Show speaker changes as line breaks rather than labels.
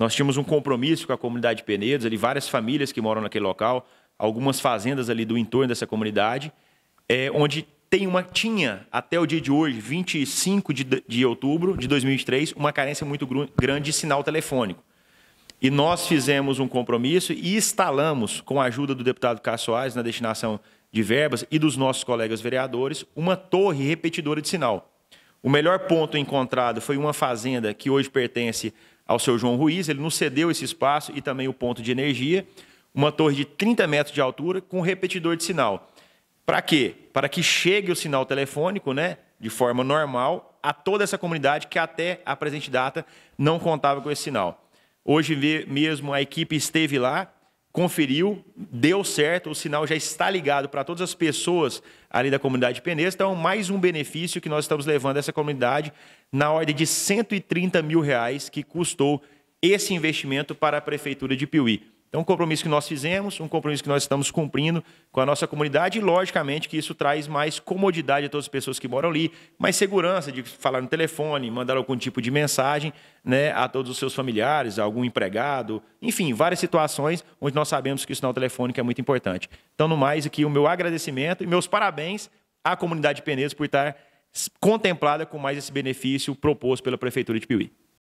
Nós tínhamos um compromisso com a comunidade de Penedos, ali várias famílias que moram naquele local, algumas fazendas ali do entorno dessa comunidade, é, onde tem uma tinha até o dia de hoje, 25 de, de outubro de 2003, uma carência muito grande de sinal telefônico. E nós fizemos um compromisso e instalamos, com a ajuda do deputado Cássio Soares, na destinação de verbas e dos nossos colegas vereadores, uma torre repetidora de sinal. O melhor ponto encontrado foi uma fazenda que hoje pertence ao seu João Ruiz, ele nos cedeu esse espaço e também o ponto de energia, uma torre de 30 metros de altura com repetidor de sinal. Para quê? Para que chegue o sinal telefônico, né, de forma normal, a toda essa comunidade que até a presente data não contava com esse sinal. Hoje mesmo a equipe esteve lá, conferiu, deu certo, o sinal já está ligado para todas as pessoas ali da comunidade Peneira. Então, mais um benefício que nós estamos levando a essa comunidade na ordem de 130 mil reais que custou esse investimento para a Prefeitura de Piuí. Então, um compromisso que nós fizemos, um compromisso que nós estamos cumprindo com a nossa comunidade, e logicamente que isso traz mais comodidade a todas as pessoas que moram ali, mais segurança de falar no telefone, mandar algum tipo de mensagem né, a todos os seus familiares, a algum empregado, enfim, várias situações onde nós sabemos que o sinal telefônico é muito importante. Então, no mais, aqui o meu agradecimento e meus parabéns à comunidade de Penedos por estar contemplada com mais esse benefício proposto pela Prefeitura de Piuí.